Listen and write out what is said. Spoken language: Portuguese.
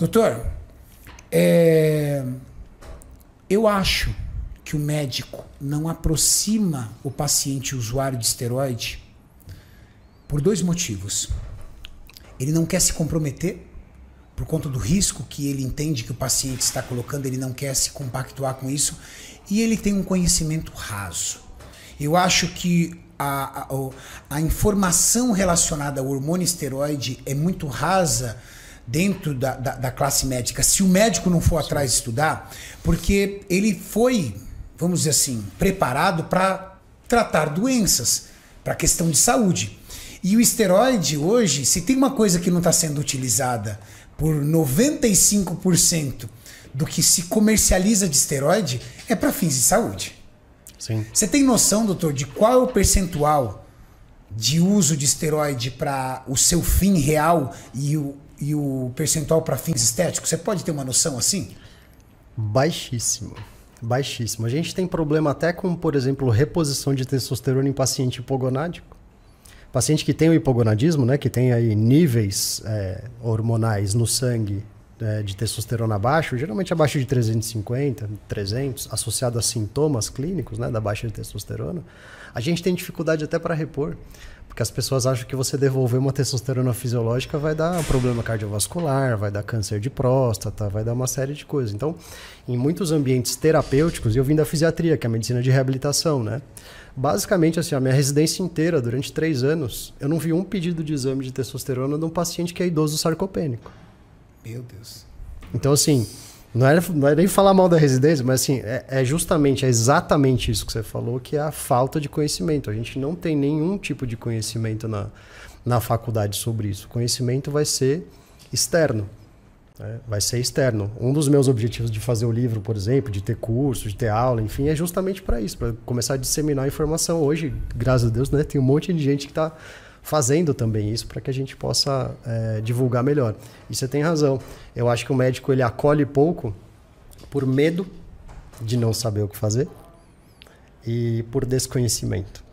Doutor, é... eu acho que o médico não aproxima o paciente usuário de esteroide por dois motivos. Ele não quer se comprometer por conta do risco que ele entende que o paciente está colocando, ele não quer se compactuar com isso e ele tem um conhecimento raso. Eu acho que a, a, a informação relacionada ao hormônio esteroide é muito rasa dentro da, da, da, classe médica, se o médico não for atrás estudar, porque ele foi, vamos dizer assim, preparado para tratar doenças, para questão de saúde. E o esteroide hoje, se tem uma coisa que não está sendo utilizada por 95% do que se comercializa de esteroide, é para fins de saúde. Sim. Você tem noção, doutor, de qual é o percentual de uso de esteroide para o seu fim real e o, e o percentual para fins estéticos? Você pode ter uma noção assim? Baixíssimo. Baixíssimo. A gente tem problema até com, por exemplo, reposição de testosterona em paciente hipogonádico. Paciente que tem o hipogonadismo, né, que tem aí níveis é, hormonais no sangue é, de testosterona abaixo, geralmente abaixo de 350, 300, associado a sintomas clínicos né, da baixa de testosterona, a gente tem dificuldade até para repor. Porque as pessoas acham que você devolver uma testosterona fisiológica vai dar problema cardiovascular, vai dar câncer de próstata, vai dar uma série de coisas. Então, em muitos ambientes terapêuticos, eu vim da fisiatria, que é a medicina de reabilitação, né? Basicamente, assim, a minha residência inteira, durante três anos, eu não vi um pedido de exame de testosterona de um paciente que é idoso sarcopênico. Meu Deus. Então, assim, não é não é nem falar mal da residência, mas assim, é, é, justamente, é exatamente isso que você falou, que é a falta de conhecimento. A gente não tem nenhum tipo de conhecimento na, na faculdade sobre isso. O conhecimento vai ser externo. Né? Vai ser externo. Um dos meus objetivos de fazer o livro, por exemplo, de ter curso, de ter aula, enfim, é justamente para isso, para começar a disseminar informação. Hoje, graças a Deus, né, tem um monte de gente que está fazendo também isso para que a gente possa é, divulgar melhor. E você tem razão. Eu acho que o médico ele acolhe pouco por medo de não saber o que fazer e por desconhecimento.